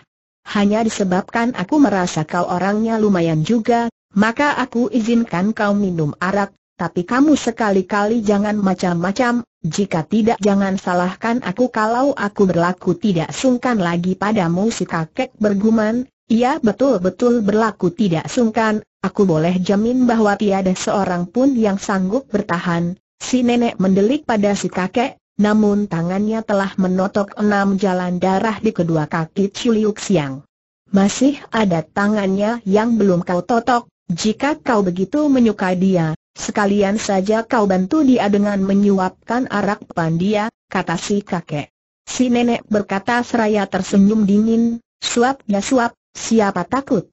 Hanya disebabkan aku merasa kau orangnya lumayan juga, maka aku izinkan kau minum arak, tapi kamu sekali-kali jangan macam-macam, jika tidak jangan salahkan aku kalau aku berlaku tidak sungkan lagi padamu si kakek berguman, ia betul-betul berlaku tidak sungkan, Aku boleh jamin bahwa tiada seorang pun yang sanggup bertahan. Si nenek mendelik pada si kakek, namun tangannya telah menotok enam jalan darah di kedua kaki Ciliuk Siang. Masih ada tangannya yang belum kau totok, jika kau begitu menyukai dia, sekalian saja kau bantu dia dengan menyuapkan arak pandia, kata si kakek. Si nenek berkata seraya tersenyum dingin, suap ya suap, siapa takut?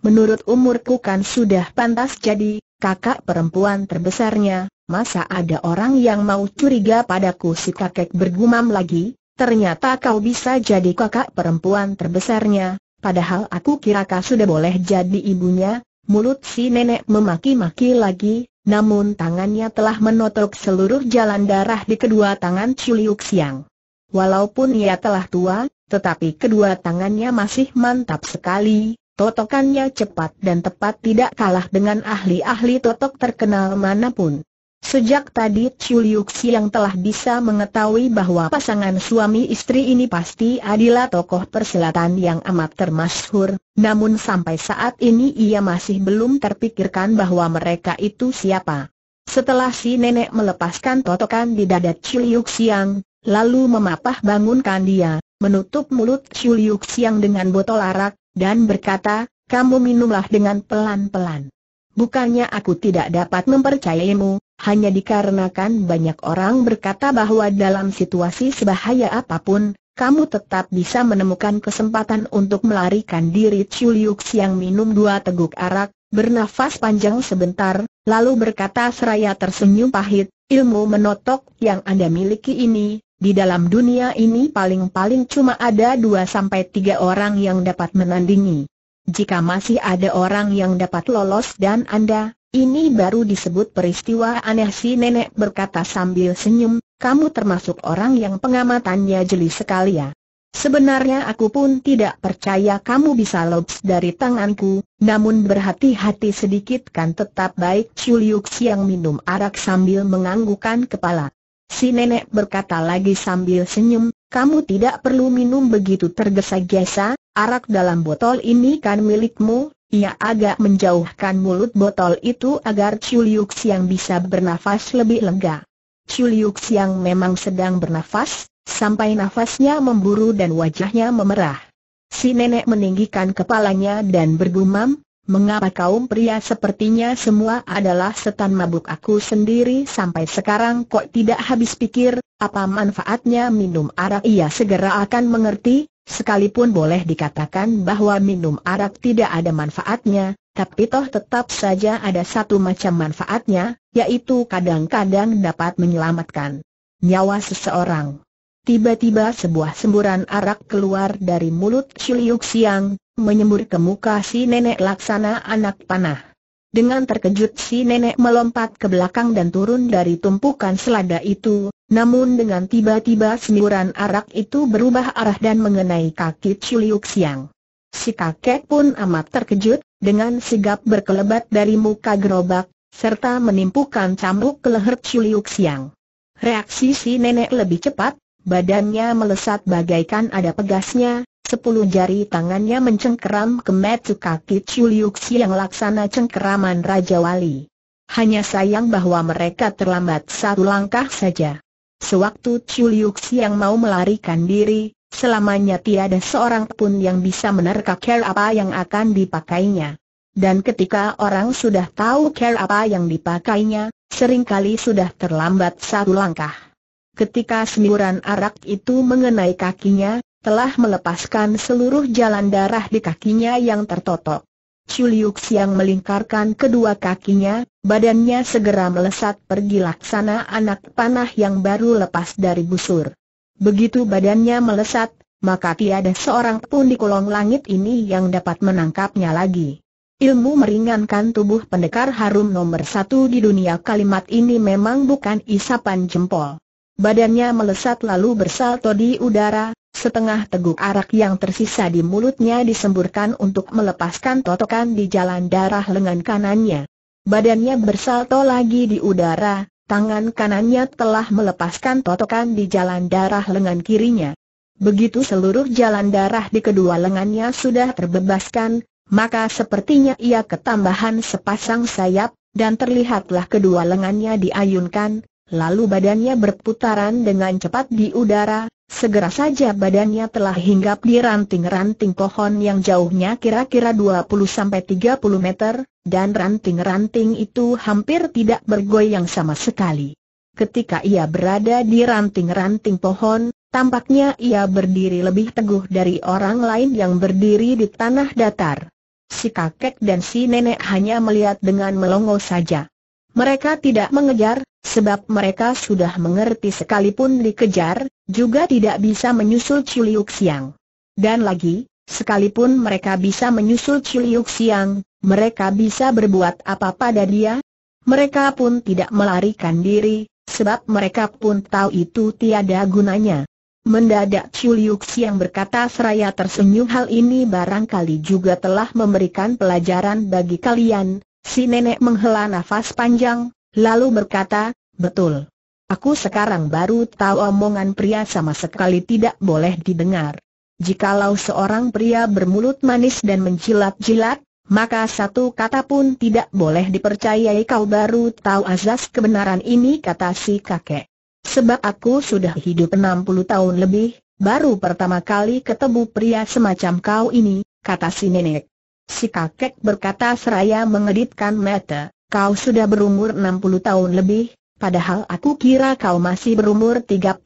Menurut umurku kan sudah pantas jadi kakak perempuan terbesarnya, masa ada orang yang mau curiga padaku si kakek bergumam lagi, ternyata kau bisa jadi kakak perempuan terbesarnya, padahal aku kira kau sudah boleh jadi ibunya, mulut si nenek memaki-maki lagi, namun tangannya telah menotok seluruh jalan darah di kedua tangan Chuliuk Siang. Walaupun ia telah tua, tetapi kedua tangannya masih mantap sekali, Totokannya cepat dan tepat tidak kalah dengan ahli-ahli totok terkenal manapun. Sejak tadi Chu Liuxi yang telah bisa mengetahui bahwa pasangan suami istri ini pasti adalah tokoh perselatan yang amat termasyhur, namun sampai saat ini ia masih belum terpikirkan bahwa mereka itu siapa. Setelah si nenek melepaskan totokan di dada Chu yang lalu memapah bangunkan dia, menutup mulut Chu yang dengan botol arak, dan berkata, kamu minumlah dengan pelan-pelan. Bukannya aku tidak dapat mempercayaimu, hanya dikarenakan banyak orang berkata bahwa dalam situasi sebahaya apapun, kamu tetap bisa menemukan kesempatan untuk melarikan diri Chuliuks yang minum dua teguk arak, bernafas panjang sebentar, lalu berkata seraya tersenyum pahit, ilmu menotok yang Anda miliki ini, di dalam dunia ini paling-paling cuma ada 2-3 orang yang dapat menandingi. Jika masih ada orang yang dapat lolos dan Anda, ini baru disebut peristiwa aneh si nenek berkata sambil senyum, kamu termasuk orang yang pengamatannya jeli sekali ya. Sebenarnya aku pun tidak percaya kamu bisa lolos dari tanganku, namun berhati-hati sedikit kan tetap baik Chuliuks yang minum arak sambil menganggukan kepala. Si nenek berkata lagi sambil senyum, kamu tidak perlu minum begitu tergesa-gesa, arak dalam botol ini kan milikmu, ia agak menjauhkan mulut botol itu agar Chuliuk yang bisa bernafas lebih lega. Chuliuk yang memang sedang bernafas, sampai nafasnya memburu dan wajahnya memerah. Si nenek meninggikan kepalanya dan bergumam, mengapa kaum pria sepertinya semua adalah setan mabuk aku sendiri sampai sekarang kok tidak habis pikir, apa manfaatnya minum arak ia segera akan mengerti, sekalipun boleh dikatakan bahwa minum arak tidak ada manfaatnya, tapi toh tetap saja ada satu macam manfaatnya, yaitu kadang-kadang dapat menyelamatkan nyawa seseorang. Tiba-tiba sebuah semburan arak keluar dari mulut Chiliuk Siang, menyembur ke muka si nenek laksana anak panah. Dengan terkejut si nenek melompat ke belakang dan turun dari tumpukan selada itu, namun dengan tiba-tiba semburan arak itu berubah arah dan mengenai kaki Chuliuk Siang. Si kakek pun amat terkejut, dengan sigap berkelebat dari muka gerobak, serta menimpukan cambuk ke leher Chuliuk Siang. Reaksi si nenek lebih cepat, badannya melesat bagaikan ada pegasnya, Sepuluh jari tangannya mencengkeram ke metu kaki Chuliuxi yang laksana cengkeraman Raja Wali. Hanya sayang bahwa mereka terlambat satu langkah saja. Sewaktu Chuliuxi yang mau melarikan diri, selamanya tiada seorang pun yang bisa menerka care apa yang akan dipakainya. Dan ketika orang sudah tahu care apa yang dipakainya, seringkali sudah terlambat satu langkah. Ketika semburan arak itu mengenai kakinya, telah melepaskan seluruh jalan darah di kakinya yang tertotok. Chuliuk Siang melingkarkan kedua kakinya, badannya segera melesat pergi laksana anak panah yang baru lepas dari busur. Begitu badannya melesat, maka tiada seorang pun di kolong langit ini yang dapat menangkapnya lagi. Ilmu meringankan tubuh pendekar harum nomor satu di dunia kalimat ini memang bukan isapan jempol. Badannya melesat lalu bersalto di udara, Setengah teguk arak yang tersisa di mulutnya disemburkan untuk melepaskan totokan di jalan darah lengan kanannya. Badannya bersalto lagi di udara, tangan kanannya telah melepaskan totokan di jalan darah lengan kirinya. Begitu seluruh jalan darah di kedua lengannya sudah terbebaskan, maka sepertinya ia ketambahan sepasang sayap, dan terlihatlah kedua lengannya diayunkan, lalu badannya berputaran dengan cepat di udara, segera saja badannya telah hinggap di ranting-ranting pohon yang jauhnya kira-kira 20-30 meter, dan ranting-ranting itu hampir tidak bergoyang sama sekali. Ketika ia berada di ranting-ranting pohon, tampaknya ia berdiri lebih teguh dari orang lain yang berdiri di tanah datar. Si kakek dan si nenek hanya melihat dengan melongo saja. Mereka tidak mengejar, sebab mereka sudah mengerti sekalipun dikejar, juga tidak bisa menyusul Ciliuk Siang. Dan lagi, sekalipun mereka bisa menyusul Ciliuk Siang, mereka bisa berbuat apa pada dia? Mereka pun tidak melarikan diri, sebab mereka pun tahu itu tiada gunanya. Mendadak Ciliuk Siang berkata seraya tersenyum hal ini barangkali juga telah memberikan pelajaran bagi kalian, Si nenek menghela nafas panjang, lalu berkata, betul. Aku sekarang baru tahu omongan pria sama sekali tidak boleh didengar. Jikalau seorang pria bermulut manis dan menjilat-jilat, maka satu kata pun tidak boleh dipercayai kau baru tahu azas kebenaran ini kata si kakek. Sebab aku sudah hidup 60 tahun lebih, baru pertama kali ketemu pria semacam kau ini, kata si nenek. Si kakek berkata seraya mengeditkan mata, kau sudah berumur 60 tahun lebih, padahal aku kira kau masih berumur 38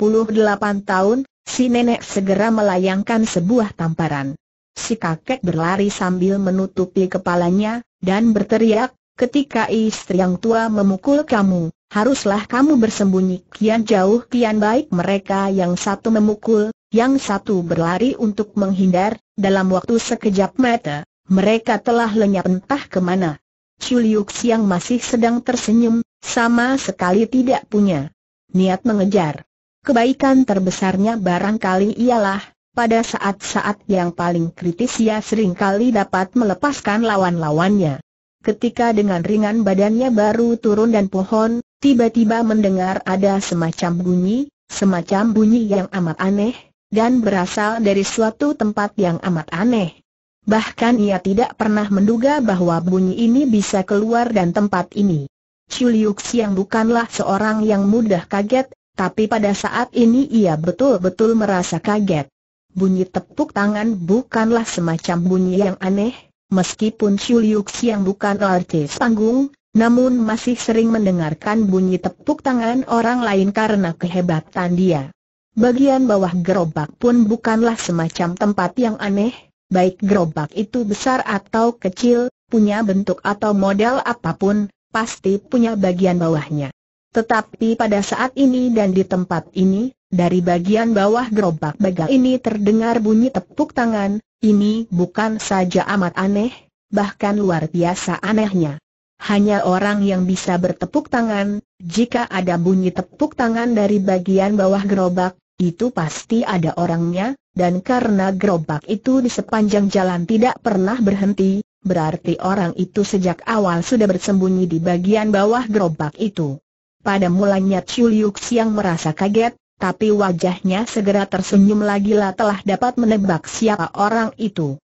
tahun, si nenek segera melayangkan sebuah tamparan. Si kakek berlari sambil menutupi kepalanya, dan berteriak, ketika istri yang tua memukul kamu, haruslah kamu bersembunyi kian jauh kian baik mereka yang satu memukul, yang satu berlari untuk menghindar, dalam waktu sekejap mata, mereka telah lenyap entah kemana. Chuliuk yang masih sedang tersenyum, sama sekali tidak punya niat mengejar. Kebaikan terbesarnya barangkali ialah, pada saat-saat yang paling kritis ia seringkali dapat melepaskan lawan-lawannya. Ketika dengan ringan badannya baru turun dan pohon, tiba-tiba mendengar ada semacam bunyi, semacam bunyi yang amat aneh, dan berasal dari suatu tempat yang amat aneh. Bahkan ia tidak pernah menduga bahwa bunyi ini bisa keluar dan tempat ini. Chuliuk yang bukanlah seorang yang mudah kaget, tapi pada saat ini ia betul-betul merasa kaget. Bunyi tepuk tangan bukanlah semacam bunyi yang aneh, meskipun Chuliuk yang bukan artis panggung, namun masih sering mendengarkan bunyi tepuk tangan orang lain karena kehebatan dia. Bagian bawah gerobak pun bukanlah semacam tempat yang aneh, baik gerobak itu besar atau kecil, punya bentuk atau model apapun, pasti punya bagian bawahnya. Tetapi pada saat ini dan di tempat ini, dari bagian bawah gerobak baga ini terdengar bunyi tepuk tangan, ini bukan saja amat aneh, bahkan luar biasa anehnya. Hanya orang yang bisa bertepuk tangan, jika ada bunyi tepuk tangan dari bagian bawah gerobak, itu pasti ada orangnya, dan karena gerobak itu di sepanjang jalan tidak pernah berhenti, berarti orang itu sejak awal sudah bersembunyi di bagian bawah gerobak itu. Pada mulanya Chuliuk Siang merasa kaget, tapi wajahnya segera tersenyum lagi lah telah dapat menebak siapa orang itu.